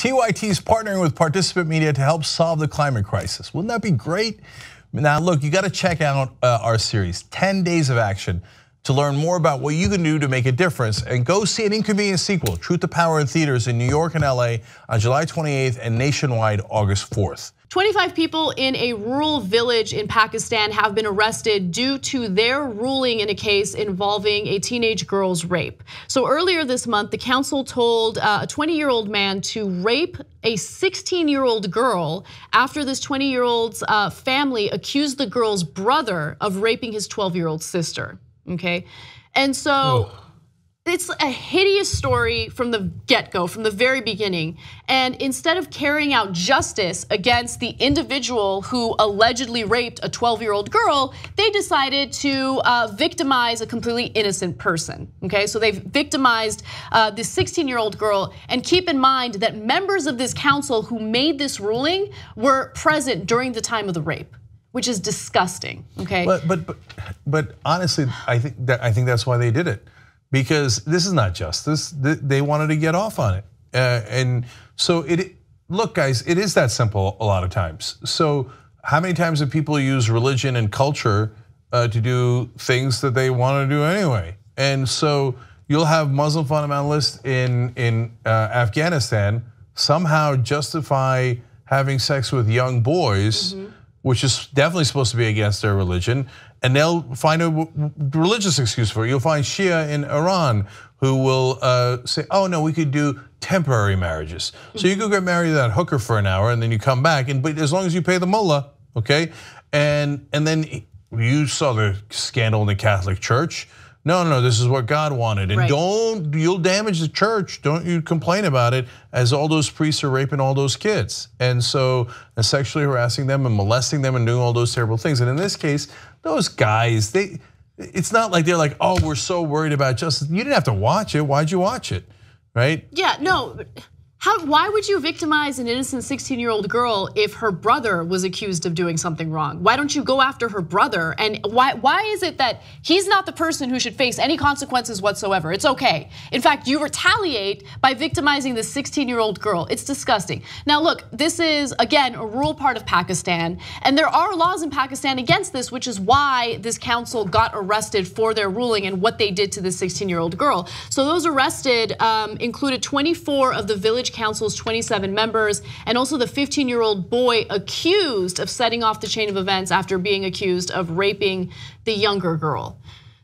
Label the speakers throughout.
Speaker 1: TYT is partnering with participant media to help solve the climate crisis. Wouldn't that be great? Now, look, you got to check out uh, our series, 10 Days of Action, to learn more about what you can do to make a difference. And go see an inconvenient sequel, Truth to Power in theaters in New York and LA on July 28th and nationwide August 4th.
Speaker 2: 25 people in a rural village in Pakistan have been arrested due to their ruling in a case involving a teenage girl's rape. So earlier this month, the council told uh, a 20 year old man to rape a 16 year old girl after this 20 year old's uh, family accused the girl's brother of raping his 12 year old sister. Okay. And so it's a hideous story from the get go, from the very beginning. And instead of carrying out justice against the individual who allegedly raped a 12 year old girl, they decided to uh, victimize a completely innocent person. Okay, so they've victimized uh, this 16 year old girl. And keep in mind that members of this council who made this ruling were present during the time of the rape which is disgusting. Okay. But,
Speaker 1: but but but, honestly, I think that I think that's why they did it because this is not justice. They wanted to get off on it. Uh, and so it look guys, it is that simple a lot of times. So how many times have people used religion and culture uh, to do things that they want to do anyway? And so you'll have Muslim fundamentalists in in uh, Afghanistan somehow justify having sex with young boys, mm -hmm. which is definitely supposed to be against their religion, and they'll find a religious excuse for it. You'll find Shia in Iran who will uh, say, oh no, we could do temporary marriages. So you go get married to that hooker for an hour and then you come back, and but as long as you pay the mullah, okay? And, and then you saw the scandal in the Catholic Church no, no, this is what God wanted. And right. don't, you'll damage the church. Don't you complain about it as all those priests are raping all those kids. And so, and uh, sexually harassing them and molesting them and doing all those terrible things. And in this case, those guys, they, it's not like they're like, oh, we're so worried about justice. You didn't have to watch it. Why'd you watch it? Right?
Speaker 2: Yeah, no. How, why would you victimize an innocent 16 year old girl if her brother was accused of doing something wrong? Why don't you go after her brother? And why, why is it that he's not the person who should face any consequences whatsoever? It's okay. In fact, you retaliate by victimizing the 16 year old girl. It's disgusting. Now, look, this is, again, a rural part of Pakistan. And there are laws in Pakistan against this, which is why this council got arrested for their ruling and what they did to the 16 year old girl. So those arrested um, included 24 of the village Council's 27 members, and also the 15 year old boy accused of setting off the chain of events after being accused of raping the younger girl.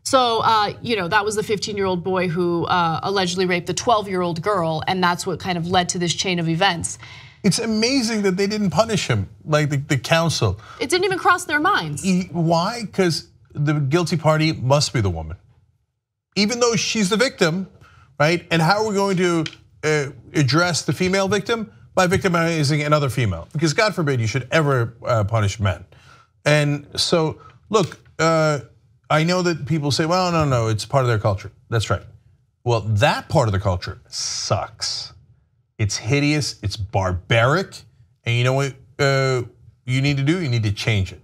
Speaker 2: So, uh, you know, that was the 15 year old boy who uh, allegedly raped the 12 year old girl, and that's what kind of led to this chain of
Speaker 1: events. It's amazing that they didn't punish him, like the, the council. It didn't even cross their minds. He, why? Because the guilty party must be the woman, even though she's the victim, right? And how are we going to uh, address the female victim by victimizing another female, because God forbid you should ever uh, punish men. And so, look, uh, I know that people say, well, no, no, it's part of their culture. That's right. Well, that part of the culture sucks. It's hideous, it's barbaric, and you know what you need to do? You need to change it.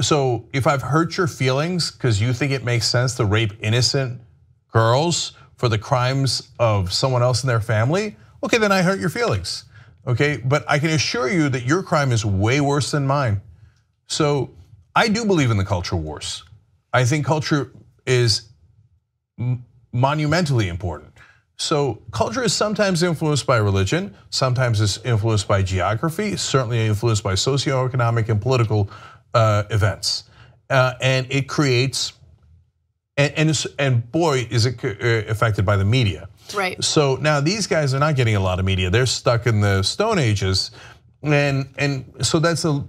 Speaker 1: So if I've hurt your feelings because you think it makes sense to rape innocent girls for the crimes of someone else in their family, okay, then I hurt your feelings. Okay, but I can assure you that your crime is way worse than mine. So I do believe in the culture wars. I think culture is monumentally important. So culture is sometimes influenced by religion, sometimes it's influenced by geography, certainly influenced by socioeconomic and political uh, events. Uh, and it creates and and, and boy is it uh, affected by the media. Right. So now these guys are not getting a lot of media. They're stuck in the stone ages, and and so that's a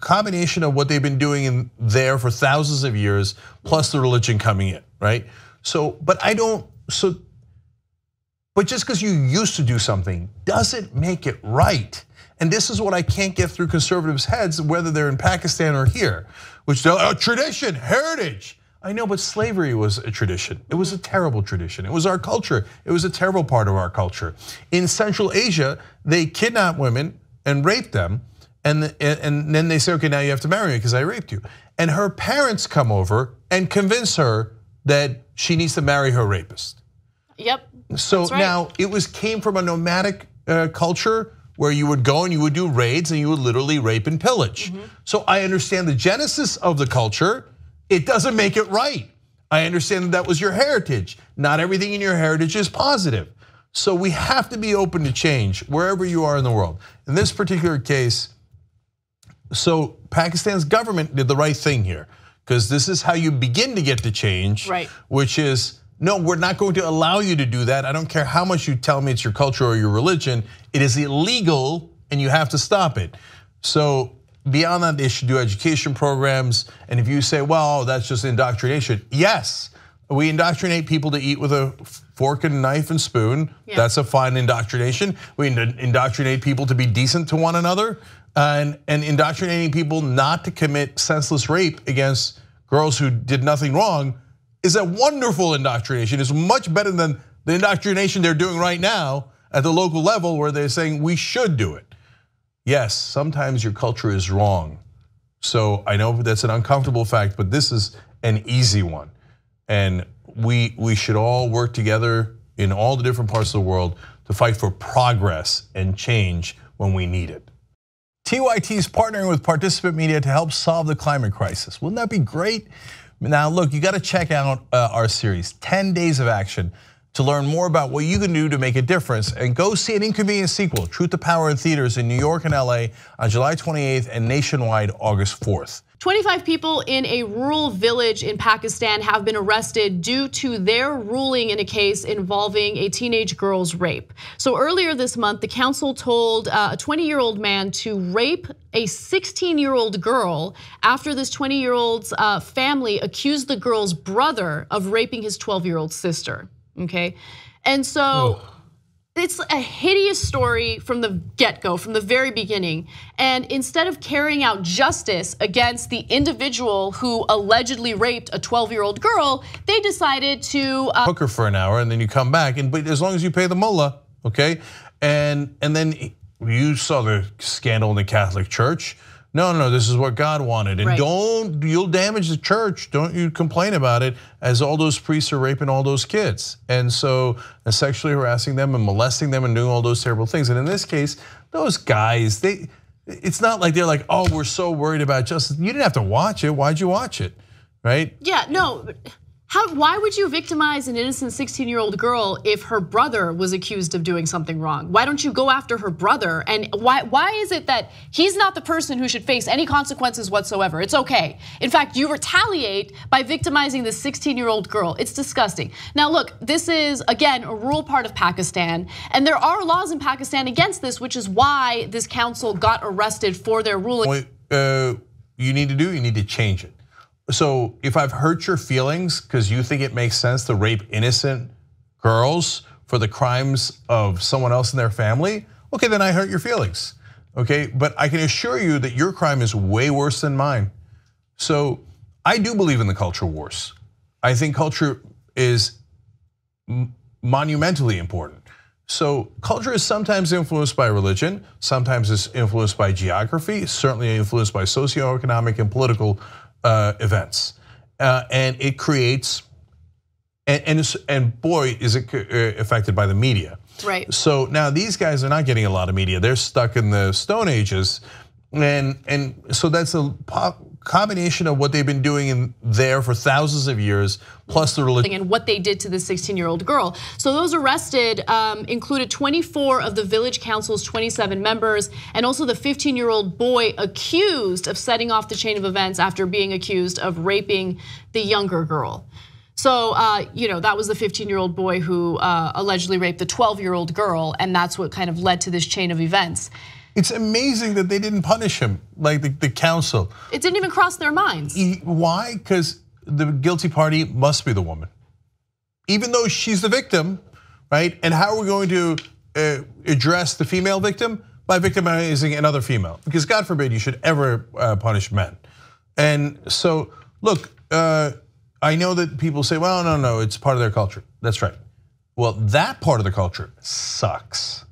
Speaker 1: combination of what they've been doing in there for thousands of years, plus the religion coming in, right? So, but I don't. So, but just because you used to do something doesn't make it right. And this is what I can't get through conservatives' heads, whether they're in Pakistan or here, which a uh, tradition, heritage. I know, but slavery was a tradition. It was a terrible tradition. It was our culture. It was a terrible part of our culture. In Central Asia, they kidnap women and rape them. And, and then they say, okay, now you have to marry me because I raped you. And her parents come over and convince her that she needs to marry her rapist. Yep. So right. now it was came from a nomadic uh, culture where you would go and you would do raids and you would literally rape and pillage. Mm -hmm. So I understand the genesis of the culture it doesn't make it right. I understand that, that was your heritage. Not everything in your heritage is positive. So we have to be open to change wherever you are in the world. In this particular case, so Pakistan's government did the right thing here because this is how you begin to get to change, right. which is no, we're not going to allow you to do that. I don't care how much you tell me it's your culture or your religion. It is illegal and you have to stop it. So Beyond that, they should do education programs. And if you say, well, that's just indoctrination, yes, we indoctrinate people to eat with a fork and knife and spoon. Yeah. That's a fine indoctrination. We indoctrinate people to be decent to one another and, and indoctrinating people not to commit senseless rape against girls who did nothing wrong is a wonderful indoctrination. It's much better than the indoctrination they're doing right now at the local level where they're saying we should do it yes, sometimes your culture is wrong. So I know that's an uncomfortable fact, but this is an easy one. And we we should all work together in all the different parts of the world to fight for progress and change when we need it. TYT is partnering with Participant Media to help solve the climate crisis. Wouldn't that be great? Now, look, you got to check out uh, our series, 10 Days of Action to learn more about what you can do to make a difference. And go see an inconvenient sequel, Truth to Power in theaters in New York and LA on July 28th and nationwide August 4th.
Speaker 2: 25 people in a rural village in Pakistan have been arrested due to their ruling in a case involving a teenage girl's rape. So earlier this month, the council told uh, a 20 year old man to rape a 16 year old girl after this 20 year old's uh, family accused the girl's brother of raping his 12 year old sister okay? And so it's a hideous story from the get go, from the very beginning. And instead of carrying out justice against the individual who allegedly raped a 12 year old girl, they decided to uh,
Speaker 1: hook her for an hour and then you come back. And but as long as you pay the mullah, okay? And, and then you saw the scandal in the Catholic Church no, no, this is what God wanted. And right. don't, you'll damage the church. Don't you complain about it as all those priests are raping all those kids. And so and uh, sexually harassing them and molesting them and doing all those terrible things. And in this case, those guys, they, it's not like they're like, oh, we're so worried about justice. You didn't have to watch it. Why'd you watch it? Right?
Speaker 2: Yeah, no. How, why would you victimize an innocent 16 year old girl if her brother was accused of doing something wrong? Why don't you go after her brother? And why, why is it that he's not the person who should face any consequences whatsoever? It's okay. In fact, you retaliate by victimizing this 16 year old girl. It's disgusting. Now, look, this is, again, a rural part of Pakistan. And there are laws in Pakistan against this, which is why this council got arrested for their ruling. What
Speaker 1: uh, you need to do, you need to change it so if I've hurt your feelings because you think it makes sense to rape innocent girls for the crimes of someone else in their family, okay, then I hurt your feelings. Okay, but I can assure you that your crime is way worse than mine. So I do believe in the culture wars. I think culture is monumentally important. So culture is sometimes influenced by religion, sometimes it's influenced by geography, certainly influenced by socioeconomic and political uh, events. Uh, and it creates, and, and, and boy, is it uh, affected by the media. Right. So now these guys are not getting a lot of media. They're stuck in the stone ages. And and so that's a combination of what they've been doing in there for thousands of years, plus the religion.
Speaker 2: And what they did to the 16 year old girl. So those arrested um, included 24 of the village council's 27 members, and also the 15 year old boy accused of setting off the chain of events after being accused of raping the younger girl. So, uh, you know, that was the 15 year old boy who uh, allegedly raped the 12 year old girl, and that's what kind of led to this chain of
Speaker 1: events. It's amazing that they didn't punish him, like the, the council. It didn't even cross their minds. Why? Because the guilty party must be the woman, even though she's the victim, right? And how are we going to uh, address the female victim? By victimizing another female, because God forbid you should ever uh, punish men. And so, look, uh, I know that people say, well, no, no, it's part of their culture. That's right. Well, that part of the culture sucks.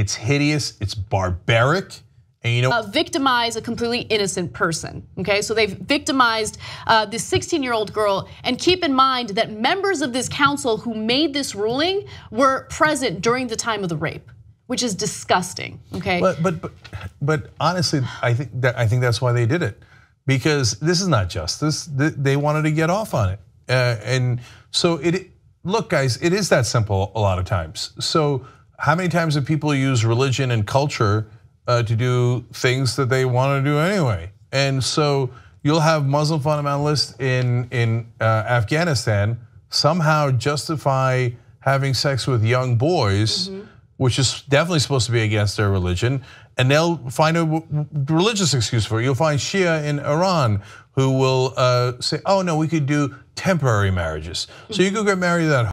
Speaker 1: It's hideous, it's barbaric. And you know, uh,
Speaker 2: victimize a completely innocent person. Okay, so they've victimized uh, this 16 year old girl. And keep in mind that members of this council who made this ruling were present during the time of the rape, which is disgusting. Okay, but
Speaker 1: but but, but honestly, I think that I think that's why they did it because this is not justice. They wanted to get off on it, uh, and so it. Look, guys, it is that simple a lot of times. So how many times have people use religion and culture uh, to do things that they want to do anyway? And so you'll have Muslim fundamentalists in in uh, Afghanistan somehow justify having sex with young boys, mm -hmm. which is definitely supposed to be against their religion, and they'll find a religious excuse for it. You'll find Shia in Iran who will uh, say, "Oh no, we could do temporary marriages, so you could get married that."